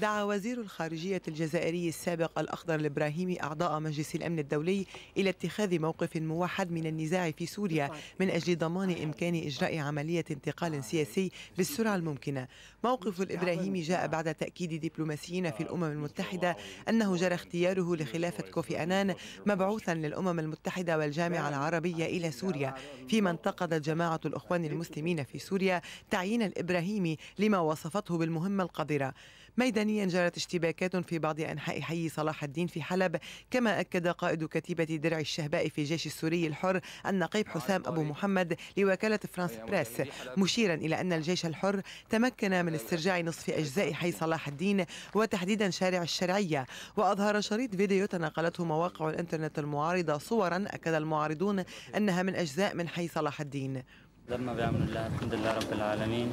دعا وزير الخارجية الجزائري السابق الأخضر الإبراهيمي أعضاء مجلس الأمن الدولي إلى اتخاذ موقف موحد من النزاع في سوريا من أجل ضمان إمكان إجراء عملية انتقال سياسي بالسرعة الممكنة موقف الإبراهيمي جاء بعد تأكيد دبلوماسيين في الأمم المتحدة أنه جرى اختياره لخلافة كوفي أنان مبعوثا للأمم المتحدة والجامعة العربية إلى سوريا فيما انتقدت جماعة الأخوان المسلمين في سوريا تعيين الإبراهيمي لما وصفته بالمهمة القذرة ميدانيا جرت اشتباكات في بعض أنحاء حي صلاح الدين في حلب كما أكد قائد كتيبة درع الشهباء في الجيش السوري الحر النقيب حسام أبو محمد لوكالة فرانس بريس مشيرا إلى أن الجيش الحر تمكن من استرجاع نصف أجزاء حي صلاح الدين وتحديدا شارع الشرعية وأظهر شريط فيديو تناقلته مواقع الإنترنت المعارضة صورا أكد المعارضون أنها من أجزاء من حي صلاح الدين بعمل الله الحمد لله رب العالمين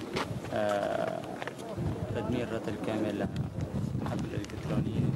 آه تدمير الكامل الحبل الإلكترونية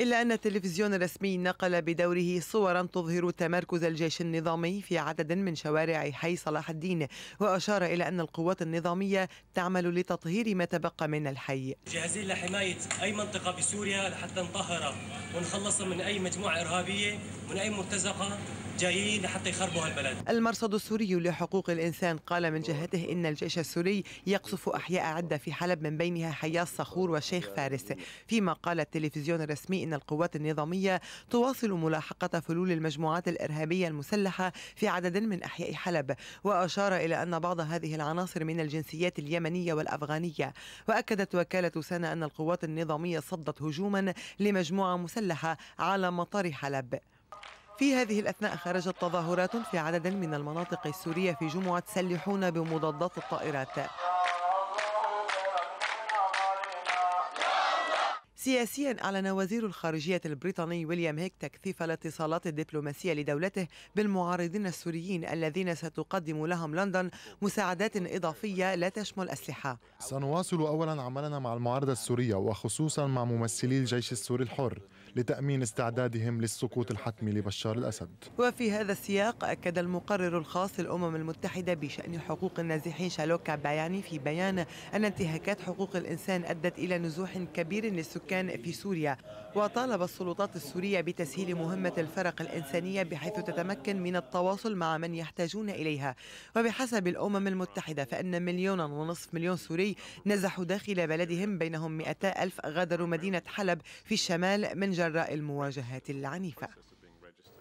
إلا أن التلفزيون الرسمي نقل بدوره صورا تظهر تمركز الجيش النظامي في عدد من شوارع حي صلاح الدين وأشار إلى أن القوات النظامية تعمل لتطهير ما تبقى من الحي جاهزين لحماية أي منطقة بسوريا لحتى نطهرها ونخلصها من أي مجموعة إرهابية من أي مرتزقة جايين لحتى يخربوا هالبلد المرصد السوري لحقوق الإنسان قال من جهته إن الجيش السوري يقصف أحياء عدة في حلب من بينها حياة صخور والشيخ فارس فيما قال التلفزيون الرسمي إن القوات النظامية تواصل ملاحقة فلول المجموعات الإرهابية المسلحة في عدد من أحياء حلب وأشار إلى أن بعض هذه العناصر من الجنسيات اليمنية والأفغانية وأكدت وكالة سنا أن القوات النظامية صدت هجوما لمجموعة مسلحة على مطار حلب في هذه الأثناء خرجت تظاهرات في عدد من المناطق السورية في جمعة سلحون بمضادات الطائرات سياسيا أعلن وزير الخارجية البريطاني ويليام هيك تكثيف الاتصالات الدبلوماسية لدولته بالمعارضين السوريين الذين ستقدم لهم لندن مساعدات إضافية لا تشمل أسلحة سنواصل أولا عملنا مع المعارضة السورية وخصوصا مع ممثلي الجيش السوري الحر لتأمين استعدادهم للسقوط الحتمي لبشار الأسد وفي هذا السياق أكد المقرر الخاص للأمم المتحدة بشأن حقوق النازحين شالوكا بياني في بيان أن انتهاكات حقوق الإنسان أدت إلى نزوح كبير للسكان السكان في سوريا وطالب السلطات السورية بتسهيل مهمة الفرق الإنسانية بحيث تتمكن من التواصل مع من يحتاجون إليها وبحسب الأمم المتحدة فإن مليون ونصف مليون سوري نزحوا داخل بلدهم بينهم 200 ألف غادروا مدينة حلب في الشمال من جراء المواجهات العنيفة